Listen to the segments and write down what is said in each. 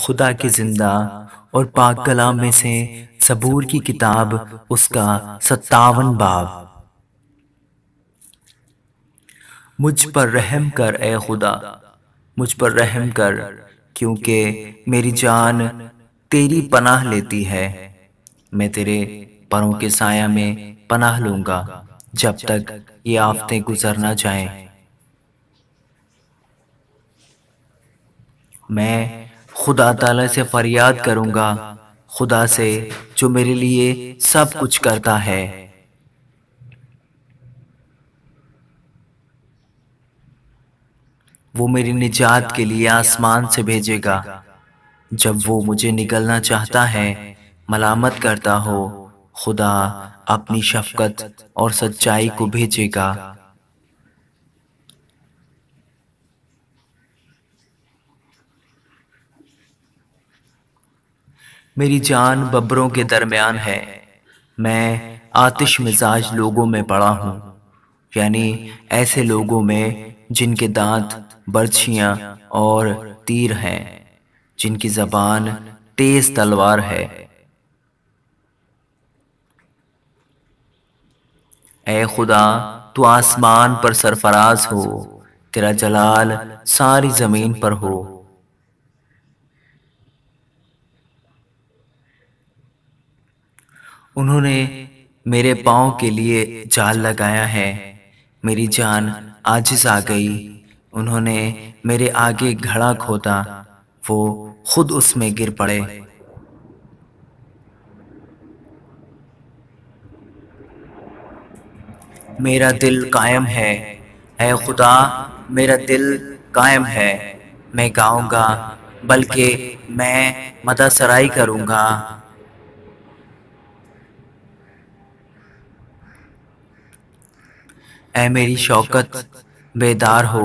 खुदा के ज़िंदा और पाक कलाम में से सबूर की किताब उसका सत्तावन बाब मुझ पर रहम कर ए खुदा मुझ पर रहम कर क्योंकि मेरी जान तेरी पनाह लेती है मैं तेरे परों के साया में पनाह लूंगा जब तक ये आफतें गुजर ना जाएं। मैं खुदा ताला से फरियाद करूंगा खुदा से जो मेरे लिए सब कुछ करता है वो मेरी निजात के लिए आसमान से भेजेगा जब वो मुझे निकलना चाहता है मलामत करता हो खुदा अपनी शफकत और सच्चाई को भेजेगा मेरी जान बबरों के दरमियान है मैं आतिश मिजाज लोगों में पड़ा हूँ यानी ऐसे लोगों में जिनके दांत बर्छियाँ और तीर हैं जिनकी जबान तेज तलवार है ए खुदा तू आसमान पर सरफराज हो तेरा जलाल सारी ज़मीन पर हो उन्होंने मेरे पाँव के लिए जाल लगाया है मेरी जान आजिज आ गई उन्होंने मेरे आगे घड़ा खोदा वो खुद उसमें गिर पड़े मेरा दिल कायम है ऐ खुदा मेरा दिल कायम है मैं गाऊंगा बल्कि मैं मदा करूंगा ए मेरी शौकत बेदार हो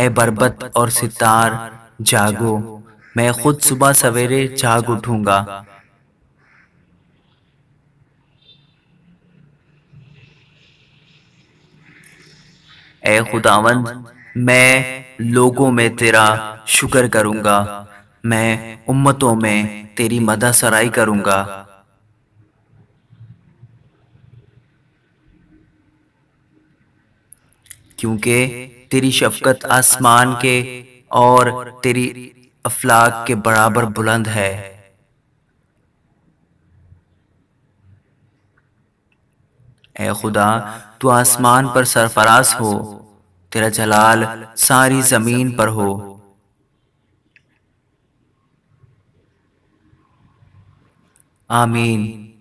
ए बरबत और सितार जागो मैं खुद सुबह सवेरे जाग उठूंगा ए खुदावंद मैं लोगों में तेरा शुक्र करूंगा मैं उम्मतों में तेरी मदा सराई करूंगा क्योंकि तेरी शफकत आसमान के और तेरी अफलाक के बराबर बुलंद है ए खुदा तू आसमान पर सरफराज हो तेरा जलाल सारी जमीन पर हो आमीन